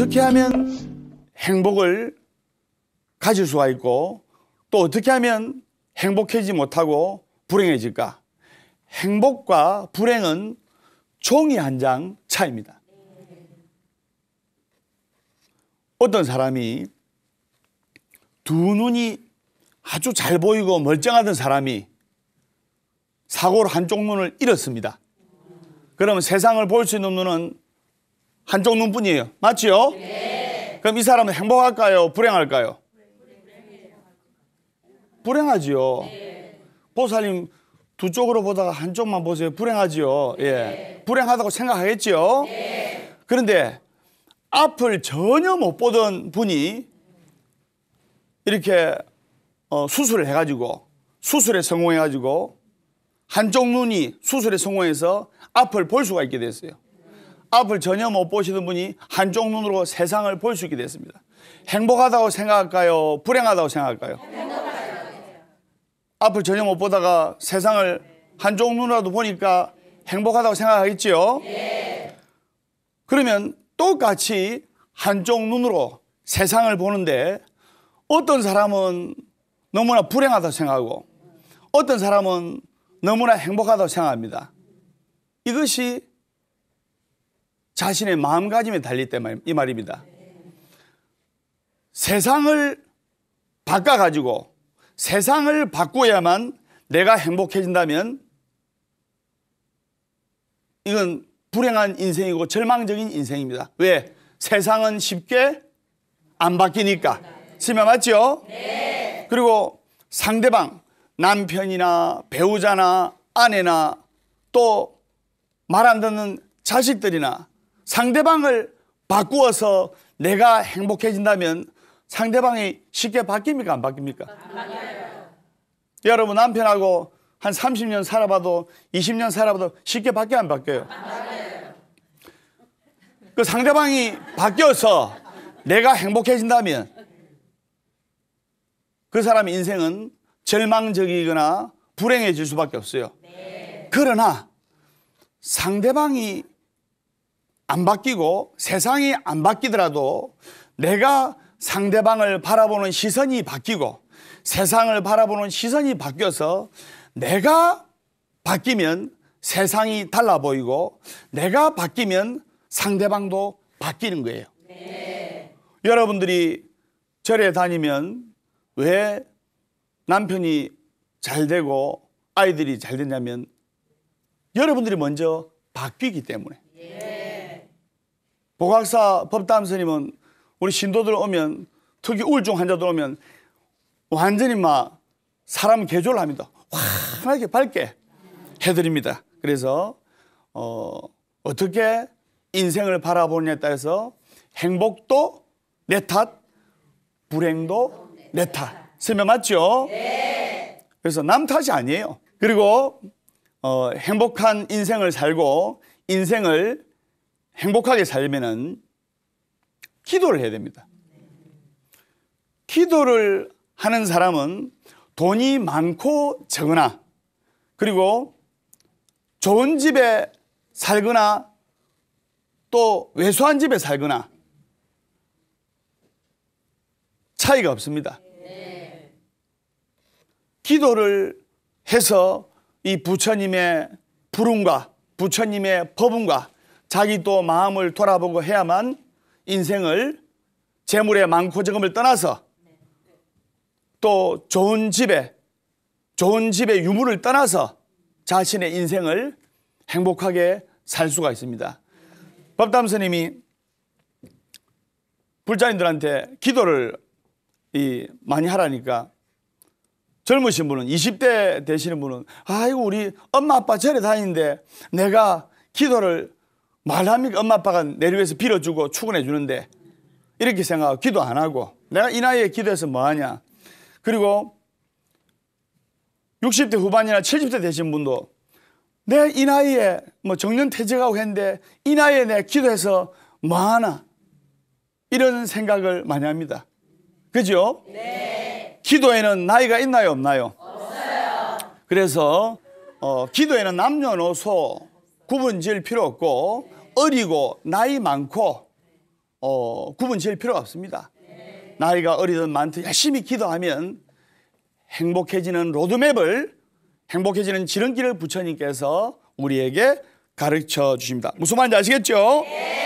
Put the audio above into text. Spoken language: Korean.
어떻게 하면 행복을 가질 수가 있고 또 어떻게 하면 행복해지 지 못하고 불행해질까? 행복과 불행은 종이 한 장 차입니다. 어떤 사람이 두 눈이 아주 잘 보이고 멀쩡하던 사람이 사고로 한쪽 눈을 잃었습니다. 그러면 세상을 볼 수 있는 눈은 한쪽 눈뿐이에요. 맞지요? 네. 그럼 이 사람은 행복할까요? 불행할까요? 불행하지요. 네. 보살님 두 쪽으로 보다가 한쪽만 보세요. 불행하지요. 네. 예. 불행하다고 생각하겠지요. 네. 그런데 앞을 전혀 못 보던 분이 이렇게 어, 수술을 해가지고 수술에 성공해가지고 한쪽 눈이 수술에 성공해서 앞을 볼 수가 있게 됐어요. 앞을 전혀 못 보시는 분이 한쪽 눈으로 세상을 볼 수 있게 됐습니다. 행복하다고 생각할까요? 불행하다고 생각할까요? 앞을 전혀 못 보다가 세상을 한쪽 눈으로라도 보니까 행복하다고 생각하겠지요? 그러면 똑같이 한쪽 눈으로 세상을 보는데 어떤 사람은 너무나 불행하다고 생각하고 어떤 사람은 너무나 행복하다고 생각합니다. 이것이 자신의 마음가짐에 달릴 때이 말입니다. 세상을 바꿔가지고 세상을 바꾸어야만 내가 행복해진다면 이건 불행한 인생이고 절망적인 인생입니다. 왜? 세상은 쉽게 안 바뀌니까. 심해 맞죠? 네. 그리고 상대방, 남편이나 배우자나 아내나 또 말 안 듣는 자식들이나 상대방을 바꾸어서 내가 행복해진다면 상대방이 쉽게 바뀝니까? 안 바뀝니까? 맞아요. 여러분 남편하고 한 30년 살아봐도 20년 살아봐도 쉽게 바뀌어 안 바뀌어요? 맞아요. 그 상대방이 바뀌어서 내가 행복해진다면 그사람 인생은 절망적이거나 불행해질 수밖에 없어요. 네. 그러나 상대방이 안 바뀌고 세상이 안 바뀌더라도 내가 상대방을 바라보는 시선이 바뀌고 세상을 바라보는 시선이 바뀌어서 내가 바뀌면 세상이 달라 보이고 내가 바뀌면 상대방도 바뀌는 거예요. 네. 여러분들이 절에 다니면 왜 남편이 잘 되고 아이들이 잘 되냐면 여러분들이 먼저 바뀌기 때문에. 보각사 법담 스님은 우리 신도들 오면 특히 우울증 환자들 오면 완전히 막 사람 개조를 합니다. 환하게 밝게 해드립니다. 그래서 어, 어떻게 인생을 바라보느냐에 따라서 행복도 내 탓, 불행도 내 탓. 설명 맞죠? 그래서 남 탓이 아니에요. 그리고 어, 행복한 인생을 살고 인생을 행복하게 살면은 기도를 해야 됩니다. 기도를 하는 사람은 돈이 많고 적으나 그리고 좋은 집에 살거나 또 외소한 집에 살거나 차이가 없습니다. 기도를 해서 이 부처님의 부름과 부처님의 법음과 자기또 마음을 돌아보고 해야만 인생을 재물의 많고 적음을 떠나서 또 좋은 집에 좋은 집의 유물을 떠나서 자신의 인생을 행복하게 살 수가 있습니다. 법담 스님이 불자인들한테 기도를 이 많이 하라니까 젊으신 분은 20대 되시는 분은 아이고 우리 엄마 아빠 절에 다니는데 내가 기도를 말합니까? 엄마 아빠가 내를 위서 빌어주고 축원해 주는데 이렇게 생각하고 기도 안 하고 내가 이 나이에 기도해서 뭐하냐 그리고 60대 후반이나 70대 되신 분도 내 이 나이에 뭐 정년 퇴직하고 했는데 이 나이에 내가 기도해서 뭐하나 이런 생각을 많이 합니다 그죠? 네. 기도에는 나이가 있나요 없나요? 없어요 그래서 어, 기도에는 남녀노소 구분 지을 필요 없고 어리고 나이 많고 어, 구분 지을 필요 없습니다. 나이가 어리든 많든 열심히 기도하면 행복해지는 로드맵을 행복해지는 지름길을 부처님께서 우리에게 가르쳐 주십니다. 무슨 말인지 아시겠죠?